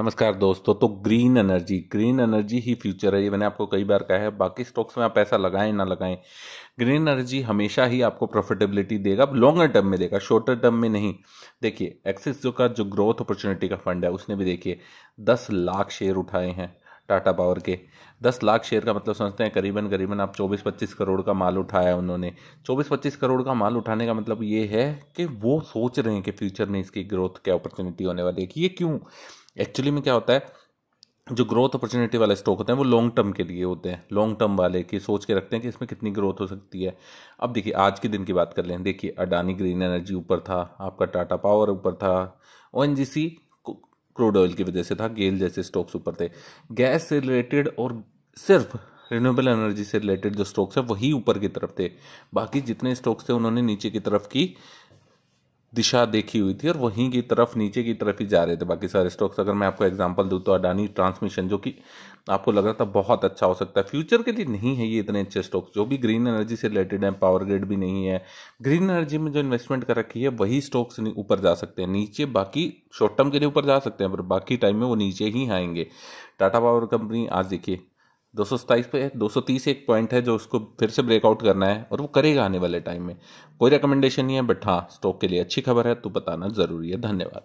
नमस्कार दोस्तों तो ग्रीन एनर्जी ग्रीन एनर्जी ही फ्यूचर है ये मैंने आपको कई बार कहा है बाकी स्टॉक्स में आप पैसा लगाएं ना लगाएं ग्रीन एनर्जी हमेशा ही आपको प्रॉफिटेबिलिटी देगा लॉन्गर टर्म में देगा शॉर्टर टर्म में नहीं देखिए एक्सिस जो का जो ग्रोथ अपॉर्चुनिटी का फंड है उसने भी देखिए दस लाख शेयर उठाए हैं टाटा पावर के दस लाख शेयर का मतलब समझते हैं करीबन करीबन आप चौबीस पच्चीस करोड़ का माल उठाया उन्होंने चौबीस पच्चीस करोड़ का माल उठाने का मतलब ये है कि वो सोच रहे हैं कि फ्यूचर में इसकी ग्रोथ क्या अपॉर्चुनिटी होने वाली है कि ये क्यों एक्चुअली में क्या होता है जो ग्रोथ अपॉर्चुनिटी वाले स्टॉक होते हैं वो लॉन्ग टर्म के लिए होते हैं लॉन्ग टर्म वाले की सोच के रखते हैं कि इसमें कितनी ग्रोथ हो सकती है अब देखिए आज के दिन की बात कर लें देखिए अडानी ग्रीन एनर्जी ऊपर था आपका टाटा पावर ऊपर था O N G C crude oil की वजह से था गेल जैसे स्टॉक्स ऊपर थे गैस से रिलेटेड और सिर्फ रिन्यूएबल एनर्जी से रिलेटेड जो स्टॉक्स है वही ऊपर की तरफ थे बाकी जितने स्टॉक्स थे उन्होंने नीचे की तरफ की दिशा देखी हुई थी और वहीं की तरफ नीचे की तरफ ही जा रहे थे बाकी सारे स्टॉक्स अगर मैं आपको एग्जांपल दूँ तो अडानी ट्रांसमिशन जो कि आपको लग रहा था बहुत अच्छा हो सकता है फ्यूचर के लिए नहीं है ये इतने अच्छे स्टॉक्स जो भी ग्रीन एनर्जी से रिलेटेड हैं पावर ग्रिड भी नहीं है ग्रीन एनर्जी में जो इन्वेस्टमेंट कर रखी है वही स्टॉक्स ऊपर जा सकते हैं नीचे बाकी शॉर्ट टर्म के लिए ऊपर जा सकते हैं पर बाकी टाइम में वो नीचे ही आएंगे टाटा पावर कंपनी आज देखिए दो सौ सताईस पे दो सौ तीस एक पॉइंट है जो उसको फिर से ब्रेकआउट करना है और वो करेगा आने वाले टाइम में कोई रिकमेंडेशन नहीं है बट हाँ स्टॉक के लिए अच्छी खबर है तो बताना ज़रूरी है धन्यवाद